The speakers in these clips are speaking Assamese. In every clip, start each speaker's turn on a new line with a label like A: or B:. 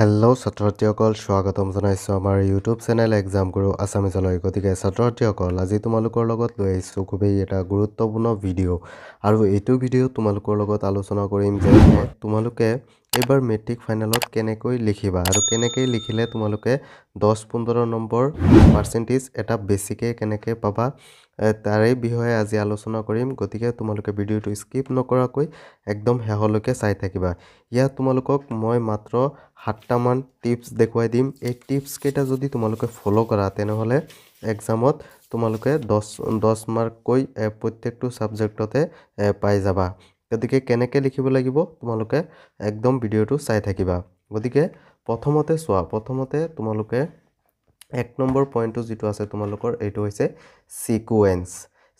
A: হেল্ল' ছাত্ৰাৰ্থীসকল স্বাগতম জনাইছোঁ আমাৰ ইউটিউব চেনেল এক্সাম গুৰু আছামিজলৈ গতিকে ছাত্ৰাৰ্থীসকল আজি তোমালোকৰ লগত লৈ আহিছোঁ খুবেই এটা গুৰুত্বপূৰ্ণ ভিডিঅ' আৰু এইটো ভিডিঅ' তোমালোকৰ লগত আলোচনা কৰিম যে তোমালোকে এইবাৰ মেট্ৰিক ফাইনেলত কেনেকৈ লিখিবা আৰু কেনেকৈ লিখিলে তোমালোকে দহ পোন্ধৰ নম্বৰ পাৰ্চেণ্টেজ এটা বেছিকৈ কেনেকৈ পাবা তাৰে বিষয়ে আজি আলোচনা কৰিম গতিকে তোমালোকে ভিডিঅ'টো স্কিপ নকৰাকৈ একদম শেষলৈকে চাই থাকিবা ইয়াত তোমালোকক মই মাত্ৰ সাতটামান টিপছ দেখুৱাই দিম এই টিপছকেইটা যদি তোমালোকে ফ'ল' কৰা তেনেহ'লে এক্সামত তোমালোকে দহ দহ মাৰ্ককৈ প্ৰত্যেকটো ছাবজেক্টতে পাই যাবা গতিকে কেনেকে লিখিব লাগিব তোমালোকে একদম ভিডিঅ'টো চাই থাকিবা গতিকে প্ৰথমতে চোৱা প্ৰথমতে তোমালোকে এক নম্বৰ পইণ্টটো যিটো আছে তোমালোকৰ এইটো হৈছে ছিকুৱেঞ্চ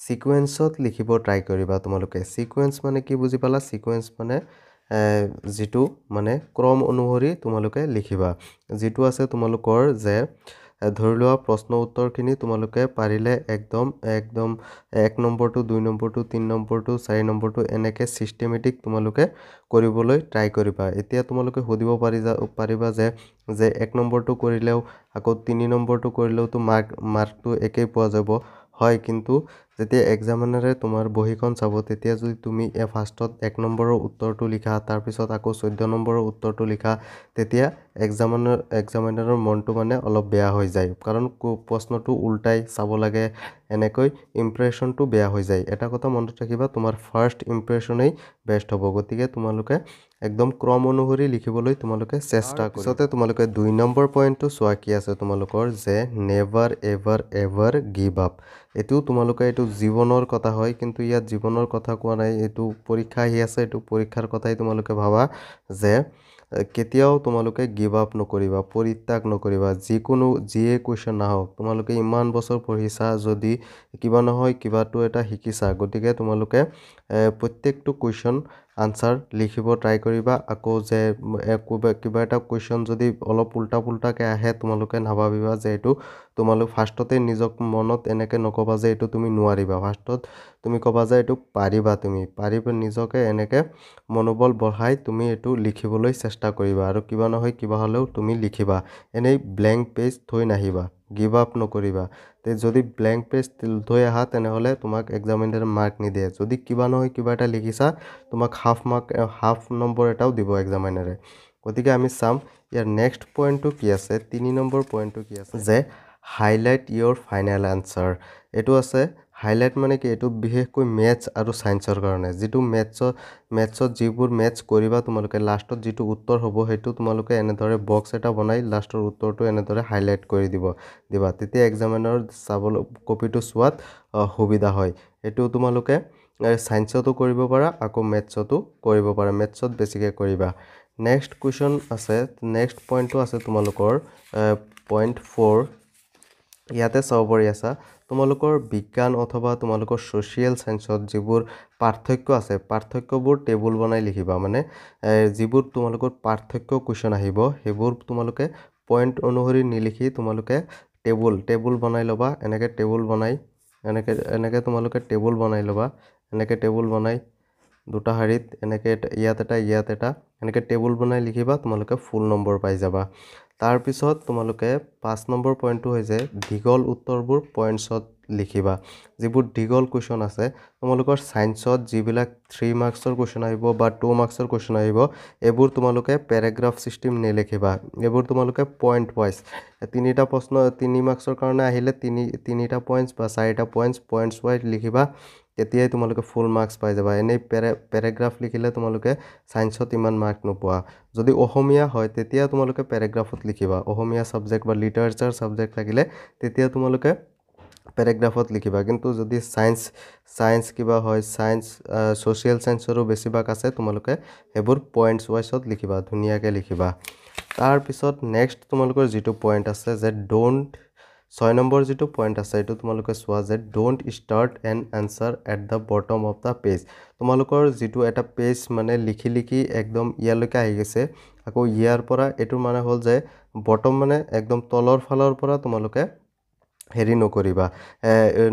A: ছিকুৱেঞ্চত লিখিব ট্ৰাই কৰিবা তোমালোকে ছিকুৱেঞ্চ মানে কি বুজি পালা ছিকুৱেঞ্চ মানে যিটো মানে ক্ৰম অনুসৰি তোমালোকে লিখিবা যিটো আছে তোমালোকৰ যে ধৰি লোৱা প্ৰশ্ন উত্তৰখিনি তোমালোকে পাৰিলে একদম একদম এক নম্বৰটো দুই নম্বৰটো তিনি নম্বৰটো চাৰি নম্বৰটো এনেকৈ ছিষ্টেমেটিক তোমালোকে কৰিবলৈ ট্ৰাই কৰিবা এতিয়া তোমালোকে সুধিব পাৰি যা পাৰিবা যে যে এক নম্বৰটো কৰিলেও আকৌ তিনি নম্বৰটো কৰিলেওতো মাৰ্ক মাৰ্কটো একেই পোৱা যাব হয় কিন্তু যেতিয়া এক্সামিনাৰে তোমাৰ বহীখন চাব তেতিয়া যদি তুমি এ ফাৰ্ষ্টত এক নম্বৰৰ উত্তৰটো লিখা তাৰপিছত আকৌ চৈধ্য নম্বৰৰ উত্তৰটো লিখা তেতিয়া এক্সামিনাৰ এক্সামিনাৰৰ মনটো মানে অলপ বেয়া হৈ যায় কাৰণ প্ৰশ্নটো ওলটাই চাব লাগে এনেকৈ ইমপ্ৰেশ্যনটো বেয়া হৈ যায় এটা কথা মনত ৰাখিবা তোমাৰ ফাৰ্ষ্ট ইমপ্ৰেশ্যনেই বেষ্ট হ'ব গতিকে তোমালোকে একদম ক্ৰম অনুসৰি লিখিবলৈ তোমালোকে চেষ্টা কৰিছতে তোমালোকে দুই নম্বৰ পইণ্টটো চোৱা কি আছে তোমালোকৰ যে never ever ever give up এইটো তোমালোকে এইটো জীৱনৰ কথা হয় কিন্তু ইয়াত জীৱনৰ কথা কোৱা নাই এইটো পৰীক্ষা আহি আছে এইটো পৰীক্ষাৰ কথাই তোমালোকে ভাবা যে কেতিয়াও তোমালোকে গিভ আপ নকৰিবা পৰিত্যাগ নকৰিবা যিকোনো যিয়ে কুৱেশ্যন নাহক তোমালোকে ইমান বছৰ পঢ়িছা যদি কিবা নহয় কিবাটো এটা শিকিছা গতিকে তোমালোকে প্ৰত্যেকটো কুৱেশ্যন আনচাৰ লিখিব ট্ৰাই কৰিবা আকৌ যে কিবা এটা কুৱেশ্যন যদি অলপ উল্টা পুল্টাকৈ আহে তোমালোকে নাভাবিবা যে এইটো তোমালোক ফাৰ্ষ্টতে নিজক মনত এনেকৈ নক'বা যে এইটো তুমি নোৱাৰিবা ফাৰ্ষ্টত তুমি ক'বা যে এইটো পাৰিবা তুমি পাৰিব নিজকে এনেকৈ মনোবল বঢ়াই তুমি এইটো লিখিবলৈ চেষ্টা কৰিবা আৰু কিবা নহয় কিবা হ'লেও তুমি লিখিবা এনেই ব্লেংক পেজ থৈ নাহিবা গিভ আপ নকৰিবা তে যদি ব্লেংক পেজ থৈ আহা তেনেহ'লে তোমাক এক্সামিনাৰে মাৰ্ক নিদিয়ে যদি কিবা নহয় কিবা এটা লিখিছা তোমাক হাফ মাৰ্ক হাফ নম্বৰ এটাও দিব এক্সামিনাৰে গতিকে আমি চাম ইয়াৰ নেক্সট পইণ্টটো কি আছে তিনি নম্বৰ পইণ্টটো কি আছে যে হাইলাইট ইয়'ৰ ফাইনেল আনচাৰ এইটো আছে হাইলাইট মানে কি এইটো বিশেষকৈ মেথছ আৰু ছায়েন্সৰ কাৰণে যিটো মেথছৰ মেথছত যিবোৰ মেথছ কৰিবা তোমালোকে লাষ্টত যিটো উত্তৰ হ'ব সেইটো তোমালোকে এনেদৰে বক্স এটা বনাই লাষ্টৰ উত্তৰটো এনেদৰে হাইলাইট কৰি দিব দিবা তেতিয়া এক্সামিনৰ চাবলৈ কপিটো চোৱাত সুবিধা হয় সেইটো তোমালোকে ছায়েন্সতো কৰিব পাৰা আকৌ মেথছতো কৰিব পাৰা মেথছত বেছিকৈ কৰিবা নেক্সট কুৱেশ্যন আছে নেক্সট পইণ্টটো আছে তোমালোকৰ পইণ্ট ফ'ৰ ইয়াতে চাব পাৰি আছা তোমালোকৰ বিজ্ঞান অথবা তোমালোকৰ ছ'চিয়েল ছায়েন্সত যিবোৰ পাৰ্থক্য আছে পাৰ্থক্যবোৰ টেবুল বনাই লিখিবা মানে যিবোৰ তোমালোকৰ পাৰ্থক্য কুৱেশ্যন আহিব সেইবোৰ তোমালোকে পইণ্ট অনুসৰি নিলিখি তোমালোকে টেবুল টেবুল বনাই ল'বা এনেকৈ টেবুল বনাই এনেকৈ এনেকৈ তোমালোকে টেবুল বনাই ল'বা এনেকৈ টেবুল বনাই দুটা শাৰীত এনেকৈ ইয়াত এটা ইয়াত এটা এনেকৈ টেবুল বনাই লিখিবা তোমালোকে ফুল নম্বৰ পাই যাবা তাৰপিছত তোমালোকে পাঁচ নম্বৰ পইণ্টটো হৈছে দীঘল উত্তৰবোৰ পইণ্টছত লিখিবা যিবোৰ দীঘল কুৱেশ্যন আছে তোমালোকৰ ছায়েন্সত যিবিলাক থ্ৰী মাৰ্কছৰ কুৱেশ্যন আহিব বা টু মাৰ্কছৰ কুৱেশ্যন আহিব এইবোৰ তোমালোকে পেৰেগ্ৰাফ ছিষ্টেম নিলিখিবা এইবোৰ তোমালোকে পইণ্ট ৱাইজ তিনিটা প্ৰশ্ন তিনি মাৰ্কছৰ কাৰণে আহিলে তিনি তিনিটা পইণ্টছ বা চাৰিটা পইণ্টছ পইণ্টছ ৱাইজ লিখিবা তেতিয়াই তোমালোকে ফুল মাৰ্কছ পাই যাবা এনেই পেৰে পেৰেগ্ৰাফ লিখিলে তোমালোকে ছায়েন্সত ইমান মাৰ্ক নোপোৱা যদি অসমীয়া হয় তেতিয়া তোমালোকে পেৰেগ্ৰাফত লিখিবা অসমীয়া ছাবজেক্ট বা লিটাৰেচাৰ ছাবজেক্ট থাকিলে তেতিয়া তোমালোকে পেৰেগ্ৰাফত লিখিবা কিন্তু যদি চাইন্স চাইন্স কিবা হয় চাইন্স ছ'চিয়েল ছায়েন্সৰো বেছিভাগ আছে তোমালোকে সেইবোৰ পইণ্টছ ৱাইজত লিখিবা ধুনীয়াকৈ লিখিবা তাৰপিছত নেক্সট তোমালোকৰ যিটো পইণ্ট আছে যে ডোণ্ট ছয় নম্বৰ যিটো পইণ্ট আছে এইটো তোমালোকে চোৱা যে don't start an answer at the bottom of the page তোমালোকৰ যিটো এটা পেজ মানে লিখি লিখি একদম ইয়ালৈকে আহি গৈছে আকৌ ইয়াৰ পৰা এইটো মানে হ'ল যে বটম মানে একদম তলৰ ফালৰ পৰা তোমালোকে হেৰি নকৰিবা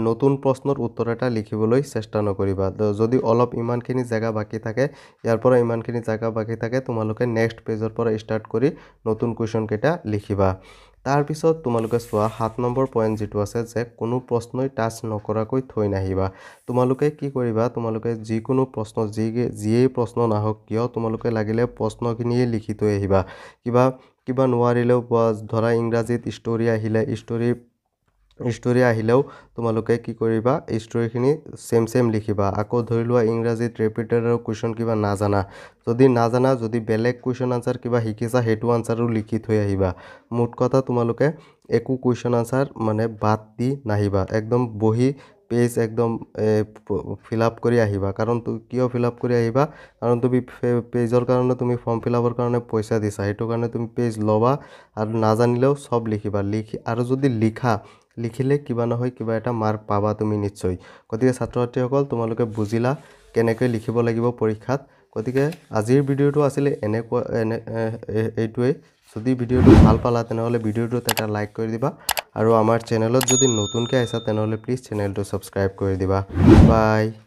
A: নতুন প্ৰশ্নৰ উত্তৰ এটা লিখিবলৈ চেষ্টা নকৰিবা যদি অলপ ইমানখিনি জেগা বাকী থাকে ইয়াৰ পৰা ইমানখিনি জেগা বাকী থাকে তোমালোকে নেক্সট পেজৰ পৰা ষ্টাৰ্ট কৰি নতুন কুৱেশ্যনকেইটা লিখিবা তাৰপিছত তোমালোকে চোৱা সাত নম্বৰ পইণ্ট যিটো আছে যে কোনো প্ৰশ্নই টাচ নকৰাকৈ থৈ নাহিবা তোমালোকে কি কৰিবা তোমালোকে যিকোনো প্ৰশ্ন যি যিয়েই প্ৰশ্ন নাহক কিয় তোমালোকে লাগিলে প্ৰশ্নখিনিয়ে লিখি থৈ আহিবা কিবা কিবা নোৱাৰিলেও বা ধৰা ইংৰাজীত ষ্টৰি আহিলে ষ্টৰী ষ্টৰি আহিলেও তোমালোকে কি কৰিবা ষ্টৰিখিনি চেম চেম লিখিবা আকৌ ধৰি লোৱা ইংৰাজীত ৰেপিটেড আৰু কুৱেশ্যন কিবা নাজানা যদি নাজানা যদি বেলেগ কুৱেশ্যন আনচাৰ কিবা শিকিছা সেইটো আনচাৰো লিখি থৈ আহিবা মুঠ কথা তোমালোকে একো কুৱেশ্যন আনচাৰ মানে বাদ দি নাহিবা একদম বহি পেজ একদম ফিল আপ কৰি আহিবা কাৰণ তুমি কিয় ফিল আপ কৰি আহিবা কাৰণ তুমি পেজৰ কাৰণে তুমি ফৰ্ম ফিল আপৰ কাৰণে পইচা দিছা সেইটো কাৰণে তুমি পেজ ল'বা আৰু নাজানিলেও চব লিখিবা লিখি আৰু যদি লিখা লিখিলে কিবা নহয় কিবা এটা মাৰ্ক পাবা তুমি নিশ্চয় গতিকে ছাত্ৰ ছাত্ৰীসকল তোমালোকে বুজিলা কেনেকৈ লিখিব লাগিব পৰীক্ষাত গতিকে আজিৰ ভিডিঅ'টো আছিলে এনেকুৱা এনে এইটোৱেই যদি ভিডিঅ'টো ভাল পালা তেনেহ'লে ভিডিঅ'টোত এটা লাইক কৰি দিবা আৰু আমাৰ চেনেলত যদি নতুনকৈ আহিছা তেনেহ'লে প্লিজ চেনেলটো ছাবস্ক্ৰাইব কৰি দিবা বাই